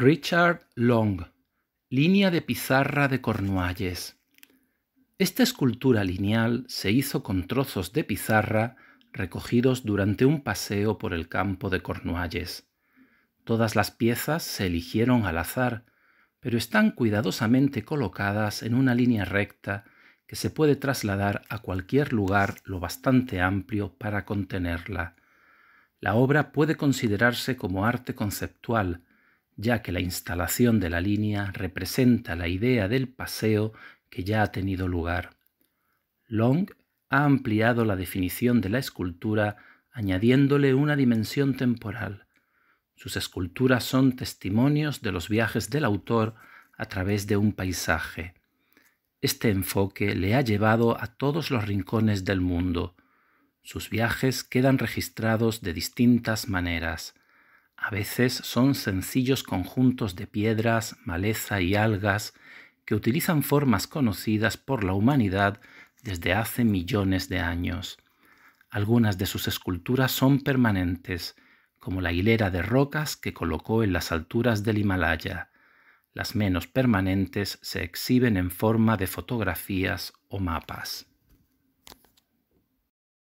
Richard Long, línea de pizarra de Cornualles. Esta escultura lineal se hizo con trozos de pizarra recogidos durante un paseo por el campo de Cornualles. Todas las piezas se eligieron al azar, pero están cuidadosamente colocadas en una línea recta que se puede trasladar a cualquier lugar lo bastante amplio para contenerla. La obra puede considerarse como arte conceptual, ya que la instalación de la línea representa la idea del paseo que ya ha tenido lugar. Long ha ampliado la definición de la escultura añadiéndole una dimensión temporal. Sus esculturas son testimonios de los viajes del autor a través de un paisaje. Este enfoque le ha llevado a todos los rincones del mundo. Sus viajes quedan registrados de distintas maneras. A veces son sencillos conjuntos de piedras, maleza y algas que utilizan formas conocidas por la humanidad desde hace millones de años. Algunas de sus esculturas son permanentes, como la hilera de rocas que colocó en las alturas del Himalaya. Las menos permanentes se exhiben en forma de fotografías o mapas.